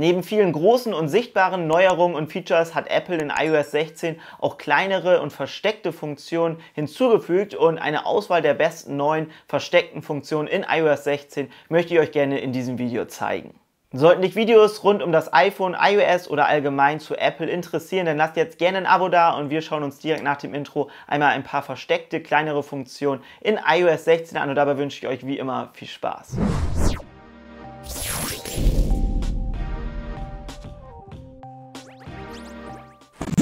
Neben vielen großen und sichtbaren Neuerungen und Features hat Apple in iOS 16 auch kleinere und versteckte Funktionen hinzugefügt und eine Auswahl der besten neuen versteckten Funktionen in iOS 16 möchte ich euch gerne in diesem Video zeigen. Sollten dich Videos rund um das iPhone, iOS oder allgemein zu Apple interessieren, dann lasst jetzt gerne ein Abo da und wir schauen uns direkt nach dem Intro einmal ein paar versteckte kleinere Funktionen in iOS 16 an und dabei wünsche ich euch wie immer viel Spaß.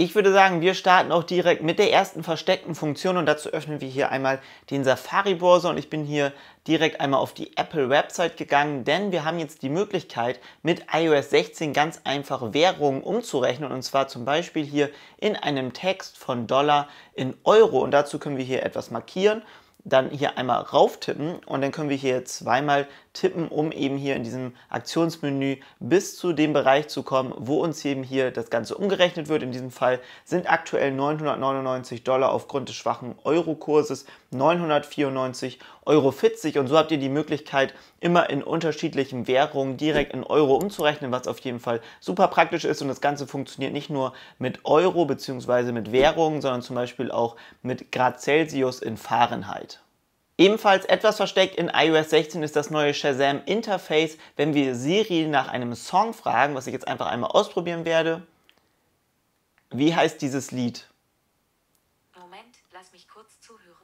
Ich würde sagen, wir starten auch direkt mit der ersten versteckten Funktion und dazu öffnen wir hier einmal den Safari-Browser und ich bin hier direkt einmal auf die Apple-Website gegangen, denn wir haben jetzt die Möglichkeit, mit iOS 16 ganz einfach Währungen umzurechnen und zwar zum Beispiel hier in einem Text von Dollar in Euro und dazu können wir hier etwas markieren dann hier einmal rauf tippen und dann können wir hier zweimal tippen, um eben hier in diesem Aktionsmenü bis zu dem Bereich zu kommen, wo uns eben hier das Ganze umgerechnet wird. In diesem Fall sind aktuell 999 Dollar aufgrund des schwachen Eurokurses 994 Euro 40 und so habt ihr die Möglichkeit, immer in unterschiedlichen Währungen direkt in Euro umzurechnen, was auf jeden Fall super praktisch ist und das Ganze funktioniert nicht nur mit Euro bzw. mit Währungen, sondern zum Beispiel auch mit Grad Celsius in Fahrenheit. Ebenfalls etwas versteckt in iOS 16 ist das neue Shazam Interface. Wenn wir Siri nach einem Song fragen, was ich jetzt einfach einmal ausprobieren werde, wie heißt dieses Lied?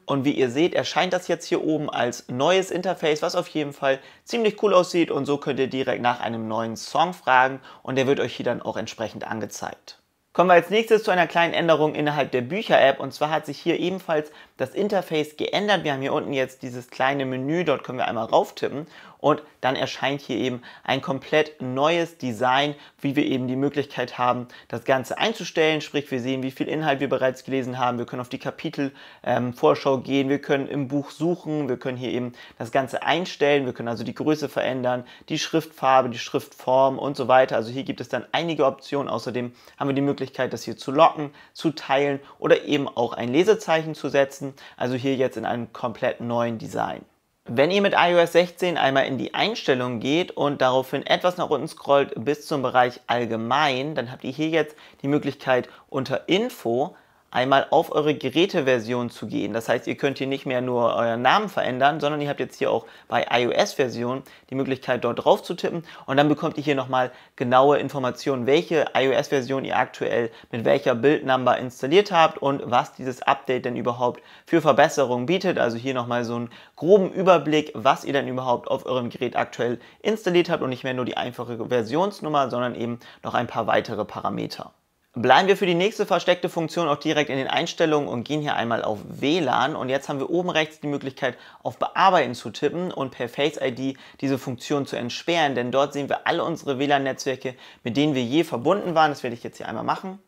Und wie ihr seht, erscheint das jetzt hier oben als neues Interface, was auf jeden Fall ziemlich cool aussieht. Und so könnt ihr direkt nach einem neuen Song fragen und der wird euch hier dann auch entsprechend angezeigt. Kommen wir als nächstes zu einer kleinen Änderung innerhalb der Bücher-App. Und zwar hat sich hier ebenfalls das Interface geändert. Wir haben hier unten jetzt dieses kleine Menü, dort können wir einmal rauftippen und dann erscheint hier eben ein komplett neues Design, wie wir eben die Möglichkeit haben, das Ganze einzustellen. Sprich, wir sehen, wie viel Inhalt wir bereits gelesen haben. Wir können auf die Kapitelvorschau ähm, gehen. Wir können im Buch suchen. Wir können hier eben das Ganze einstellen. Wir können also die Größe verändern, die Schriftfarbe, die Schriftform und so weiter. Also hier gibt es dann einige Optionen. Außerdem haben wir die Möglichkeit, das hier zu locken, zu teilen oder eben auch ein Lesezeichen zu setzen. Also hier jetzt in einem komplett neuen Design. Wenn ihr mit iOS 16 einmal in die Einstellungen geht und daraufhin etwas nach unten scrollt bis zum Bereich Allgemein, dann habt ihr hier jetzt die Möglichkeit unter Info einmal auf eure Geräteversion zu gehen. Das heißt, ihr könnt hier nicht mehr nur euren Namen verändern, sondern ihr habt jetzt hier auch bei iOS-Version die Möglichkeit, dort drauf zu tippen und dann bekommt ihr hier nochmal genaue Informationen, welche iOS-Version ihr aktuell mit welcher Bildnummer installiert habt und was dieses Update denn überhaupt für Verbesserungen bietet. Also hier nochmal so einen groben Überblick, was ihr denn überhaupt auf eurem Gerät aktuell installiert habt und nicht mehr nur die einfache Versionsnummer, sondern eben noch ein paar weitere Parameter. Bleiben wir für die nächste versteckte Funktion auch direkt in den Einstellungen und gehen hier einmal auf WLAN und jetzt haben wir oben rechts die Möglichkeit auf Bearbeiten zu tippen und per Face ID diese Funktion zu entsperren, denn dort sehen wir alle unsere WLAN-Netzwerke, mit denen wir je verbunden waren. Das werde ich jetzt hier einmal machen.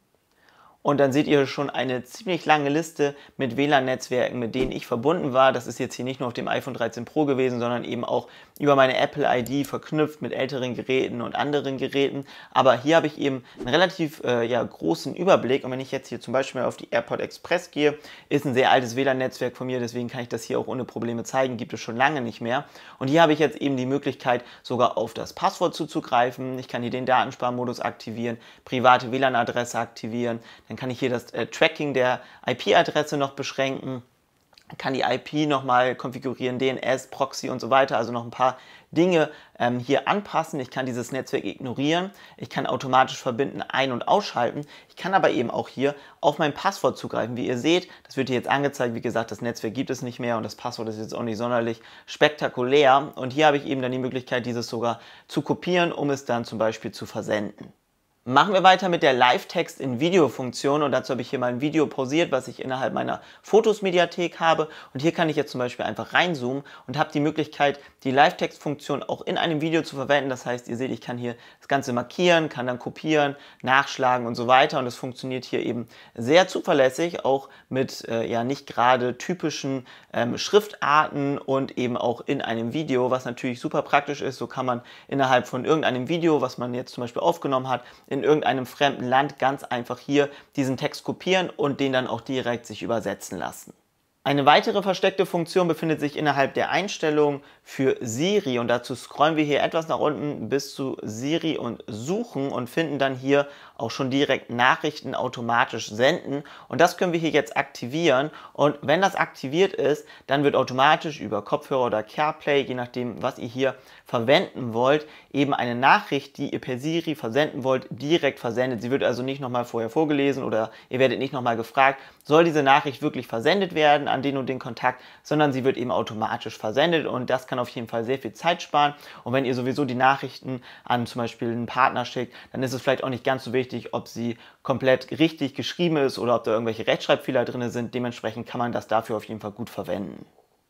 Und dann seht ihr schon eine ziemlich lange Liste mit WLAN-Netzwerken, mit denen ich verbunden war. Das ist jetzt hier nicht nur auf dem iPhone 13 Pro gewesen, sondern eben auch über meine Apple-ID verknüpft mit älteren Geräten und anderen Geräten. Aber hier habe ich eben einen relativ äh, ja, großen Überblick. Und wenn ich jetzt hier zum Beispiel auf die AirPod Express gehe, ist ein sehr altes WLAN-Netzwerk von mir, deswegen kann ich das hier auch ohne Probleme zeigen. Gibt es schon lange nicht mehr. Und hier habe ich jetzt eben die Möglichkeit, sogar auf das Passwort zuzugreifen. Ich kann hier den Datensparmodus aktivieren, private WLAN-Adresse aktivieren. Dann dann kann ich hier das äh, Tracking der IP-Adresse noch beschränken, kann die IP nochmal konfigurieren, DNS, Proxy und so weiter, also noch ein paar Dinge ähm, hier anpassen. Ich kann dieses Netzwerk ignorieren, ich kann automatisch verbinden, ein- und ausschalten. Ich kann aber eben auch hier auf mein Passwort zugreifen. Wie ihr seht, das wird hier jetzt angezeigt. Wie gesagt, das Netzwerk gibt es nicht mehr und das Passwort ist jetzt auch nicht sonderlich spektakulär. Und hier habe ich eben dann die Möglichkeit, dieses sogar zu kopieren, um es dann zum Beispiel zu versenden. Machen wir weiter mit der Live-Text in Video-Funktion und dazu habe ich hier mal ein Video pausiert, was ich innerhalb meiner Fotos-Mediathek habe und hier kann ich jetzt zum Beispiel einfach reinzoomen und habe die Möglichkeit, die Live-Text-Funktion auch in einem Video zu verwenden. Das heißt, ihr seht, ich kann hier das Ganze markieren, kann dann kopieren, nachschlagen und so weiter und es funktioniert hier eben sehr zuverlässig, auch mit äh, ja nicht gerade typischen ähm, Schriftarten und eben auch in einem Video, was natürlich super praktisch ist. So kann man innerhalb von irgendeinem Video, was man jetzt zum Beispiel aufgenommen hat, in irgendeinem fremden Land ganz einfach hier diesen Text kopieren und den dann auch direkt sich übersetzen lassen. Eine weitere versteckte Funktion befindet sich innerhalb der Einstellungen für Siri und dazu scrollen wir hier etwas nach unten bis zu Siri und suchen und finden dann hier auch schon direkt Nachrichten automatisch senden. Und das können wir hier jetzt aktivieren. Und wenn das aktiviert ist, dann wird automatisch über Kopfhörer oder CarPlay, je nachdem, was ihr hier verwenden wollt, eben eine Nachricht, die ihr per Siri versenden wollt, direkt versendet. Sie wird also nicht nochmal vorher vorgelesen oder ihr werdet nicht nochmal gefragt, soll diese Nachricht wirklich versendet werden an den und den Kontakt, sondern sie wird eben automatisch versendet und das kann auf jeden Fall sehr viel Zeit sparen. Und wenn ihr sowieso die Nachrichten an zum Beispiel einen Partner schickt, dann ist es vielleicht auch nicht ganz so wichtig, richtig, ob sie komplett richtig geschrieben ist oder ob da irgendwelche Rechtschreibfehler drin sind. Dementsprechend kann man das dafür auf jeden Fall gut verwenden.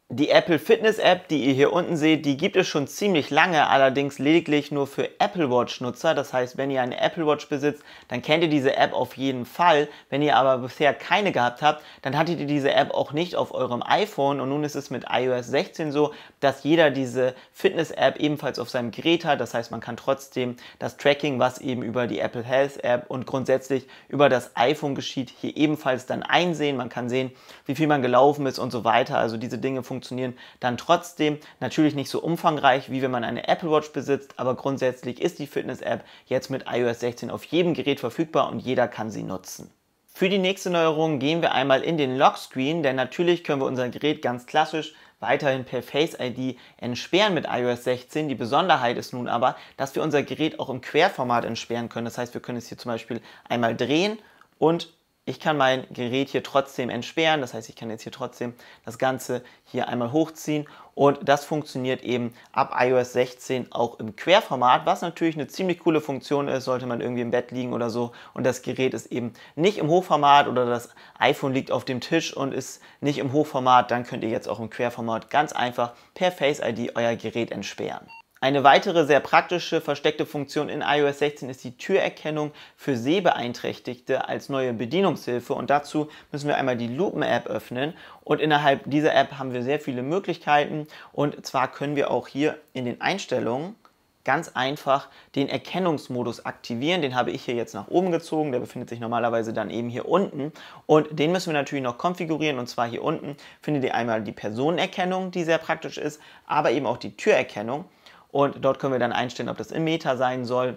Die Apple Fitness App, die ihr hier unten seht, die gibt es schon ziemlich lange, allerdings lediglich nur für Apple Watch Nutzer. Das heißt, wenn ihr eine Apple Watch besitzt, dann kennt ihr diese App auf jeden Fall. Wenn ihr aber bisher keine gehabt habt, dann hattet ihr diese App auch nicht auf eurem iPhone. Und nun ist es mit iOS 16 so, dass jeder diese Fitness App ebenfalls auf seinem Gerät hat. Das heißt, man kann trotzdem das Tracking, was eben über die Apple Health App und grundsätzlich über das iPhone geschieht, hier ebenfalls dann einsehen. Man kann sehen, wie viel man gelaufen ist und so weiter. Also diese Dinge funktionieren funktionieren dann trotzdem. Natürlich nicht so umfangreich, wie wenn man eine Apple Watch besitzt, aber grundsätzlich ist die Fitness-App jetzt mit iOS 16 auf jedem Gerät verfügbar und jeder kann sie nutzen. Für die nächste Neuerung gehen wir einmal in den Lockscreen, denn natürlich können wir unser Gerät ganz klassisch weiterhin per Face ID entsperren mit iOS 16. Die Besonderheit ist nun aber, dass wir unser Gerät auch im Querformat entsperren können. Das heißt, wir können es hier zum Beispiel einmal drehen und ich kann mein Gerät hier trotzdem entsperren. Das heißt, ich kann jetzt hier trotzdem das Ganze hier einmal hochziehen. Und das funktioniert eben ab iOS 16 auch im Querformat, was natürlich eine ziemlich coole Funktion ist, sollte man irgendwie im Bett liegen oder so. Und das Gerät ist eben nicht im Hochformat oder das iPhone liegt auf dem Tisch und ist nicht im Hochformat. Dann könnt ihr jetzt auch im Querformat ganz einfach per Face ID euer Gerät entsperren. Eine weitere sehr praktische versteckte Funktion in iOS 16 ist die Türerkennung für Sehbeeinträchtigte als neue Bedienungshilfe und dazu müssen wir einmal die Lupen-App öffnen und innerhalb dieser App haben wir sehr viele Möglichkeiten und zwar können wir auch hier in den Einstellungen ganz einfach den Erkennungsmodus aktivieren. Den habe ich hier jetzt nach oben gezogen. Der befindet sich normalerweise dann eben hier unten. Und den müssen wir natürlich noch konfigurieren. Und zwar hier unten findet ihr einmal die Personenerkennung, die sehr praktisch ist, aber eben auch die Türerkennung. Und dort können wir dann einstellen, ob das im Meter sein soll.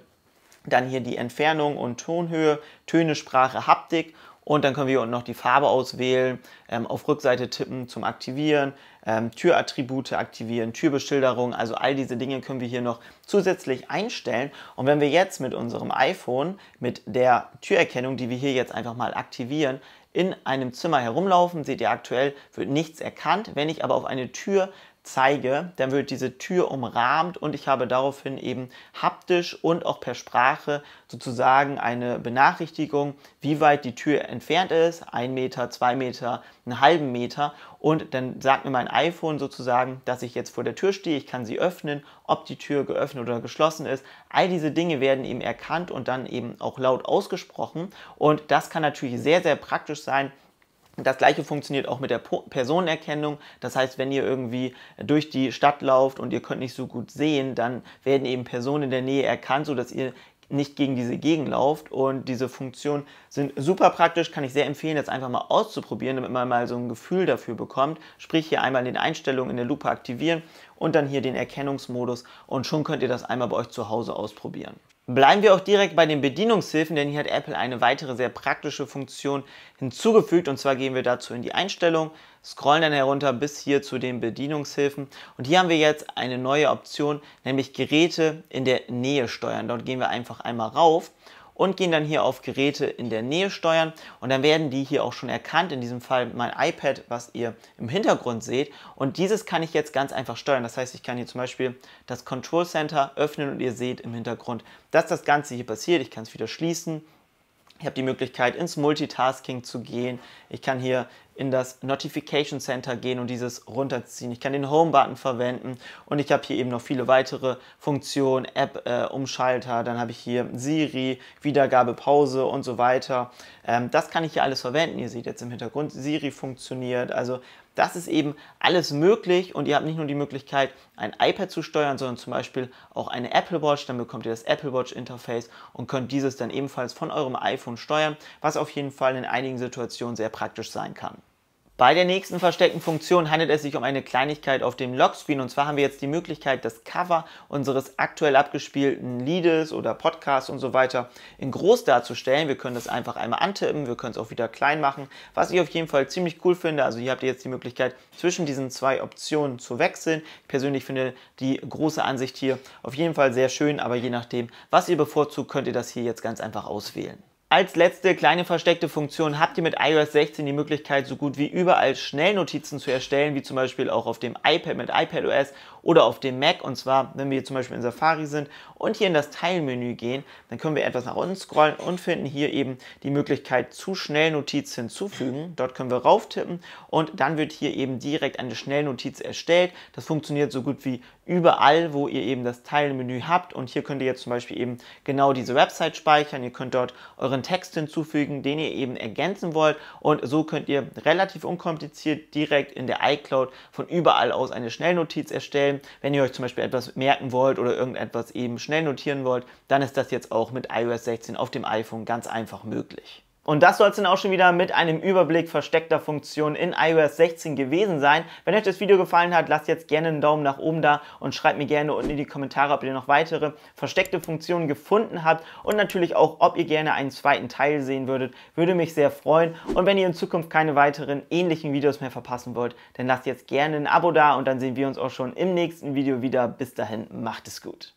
Dann hier die Entfernung und Tonhöhe, Töne, Sprache, Haptik und dann können wir hier unten noch die Farbe auswählen, ähm, auf Rückseite tippen zum Aktivieren, ähm, Türattribute aktivieren, Türbeschilderung, also all diese Dinge können wir hier noch zusätzlich einstellen. Und wenn wir jetzt mit unserem iPhone, mit der Türerkennung, die wir hier jetzt einfach mal aktivieren, in einem Zimmer herumlaufen, seht ihr aktuell, wird nichts erkannt. Wenn ich aber auf eine Tür zeige, dann wird diese Tür umrahmt und ich habe daraufhin eben haptisch und auch per Sprache sozusagen eine Benachrichtigung, wie weit die Tür entfernt ist, ein Meter, zwei Meter, einen halben Meter und dann sagt mir mein iPhone sozusagen, dass ich jetzt vor der Tür stehe, ich kann sie öffnen, ob die Tür geöffnet oder geschlossen ist. All diese Dinge werden eben erkannt und dann eben auch laut ausgesprochen und das kann natürlich sehr, sehr praktisch sein, das gleiche funktioniert auch mit der Personenerkennung. Das heißt, wenn ihr irgendwie durch die Stadt lauft und ihr könnt nicht so gut sehen, dann werden eben Personen in der Nähe erkannt, sodass ihr nicht gegen diese Gegend lauft. Und diese Funktionen sind super praktisch, kann ich sehr empfehlen, das einfach mal auszuprobieren, damit man mal so ein Gefühl dafür bekommt. Sprich, hier einmal in den Einstellungen in der Lupe aktivieren und dann hier den Erkennungsmodus und schon könnt ihr das einmal bei euch zu Hause ausprobieren. Bleiben wir auch direkt bei den Bedienungshilfen, denn hier hat Apple eine weitere sehr praktische Funktion hinzugefügt und zwar gehen wir dazu in die Einstellung, scrollen dann herunter bis hier zu den Bedienungshilfen und hier haben wir jetzt eine neue Option, nämlich Geräte in der Nähe steuern. Dort gehen wir einfach einmal rauf und gehen dann hier auf Geräte in der Nähe steuern und dann werden die hier auch schon erkannt, in diesem Fall mein iPad, was ihr im Hintergrund seht und dieses kann ich jetzt ganz einfach steuern. Das heißt, ich kann hier zum Beispiel das Control Center öffnen und ihr seht im Hintergrund, dass das Ganze hier passiert. Ich kann es wieder schließen. Ich habe die Möglichkeit, ins Multitasking zu gehen. Ich kann hier in das Notification Center gehen und dieses runterziehen. Ich kann den Home-Button verwenden und ich habe hier eben noch viele weitere Funktionen, App-Umschalter, äh, dann habe ich hier Siri, Wiedergabe, Pause und so weiter. Ähm, das kann ich hier alles verwenden. Ihr seht jetzt im Hintergrund, Siri funktioniert. Also das ist eben alles möglich und ihr habt nicht nur die Möglichkeit, ein iPad zu steuern, sondern zum Beispiel auch eine Apple Watch. Dann bekommt ihr das Apple Watch Interface und könnt dieses dann ebenfalls von eurem iPhone steuern, was auf jeden Fall in einigen Situationen sehr praktisch sein kann. Bei der nächsten versteckten Funktion handelt es sich um eine Kleinigkeit auf dem Logscreen und zwar haben wir jetzt die Möglichkeit, das Cover unseres aktuell abgespielten Liedes oder Podcasts und so weiter in groß darzustellen. Wir können das einfach einmal antippen, wir können es auch wieder klein machen, was ich auf jeden Fall ziemlich cool finde. Also hier habt ihr jetzt die Möglichkeit, zwischen diesen zwei Optionen zu wechseln. Ich persönlich finde die große Ansicht hier auf jeden Fall sehr schön, aber je nachdem, was ihr bevorzugt, könnt ihr das hier jetzt ganz einfach auswählen. Als letzte kleine versteckte Funktion habt ihr mit iOS 16 die Möglichkeit, so gut wie überall Schnellnotizen zu erstellen, wie zum Beispiel auch auf dem iPad mit iPadOS oder auf dem Mac. Und zwar, wenn wir zum Beispiel in Safari sind und hier in das Teilmenü gehen, dann können wir etwas nach unten scrollen und finden hier eben die Möglichkeit zu Schnellnotiz hinzufügen. Dort können wir rauftippen und dann wird hier eben direkt eine Schnellnotiz erstellt. Das funktioniert so gut wie überall, wo ihr eben das Teilmenü habt. Und hier könnt ihr jetzt zum Beispiel eben genau diese Website speichern. Ihr könnt dort euren euren Text hinzufügen, den ihr eben ergänzen wollt. Und so könnt ihr relativ unkompliziert direkt in der iCloud von überall aus eine Schnellnotiz erstellen. Wenn ihr euch zum Beispiel etwas merken wollt oder irgendetwas eben schnell notieren wollt, dann ist das jetzt auch mit iOS 16 auf dem iPhone ganz einfach möglich. Und das soll es dann auch schon wieder mit einem Überblick versteckter Funktionen in iOS 16 gewesen sein. Wenn euch das Video gefallen hat, lasst jetzt gerne einen Daumen nach oben da und schreibt mir gerne unten in die Kommentare, ob ihr noch weitere versteckte Funktionen gefunden habt und natürlich auch, ob ihr gerne einen zweiten Teil sehen würdet. Würde mich sehr freuen. Und wenn ihr in Zukunft keine weiteren ähnlichen Videos mehr verpassen wollt, dann lasst jetzt gerne ein Abo da und dann sehen wir uns auch schon im nächsten Video wieder. Bis dahin, macht es gut.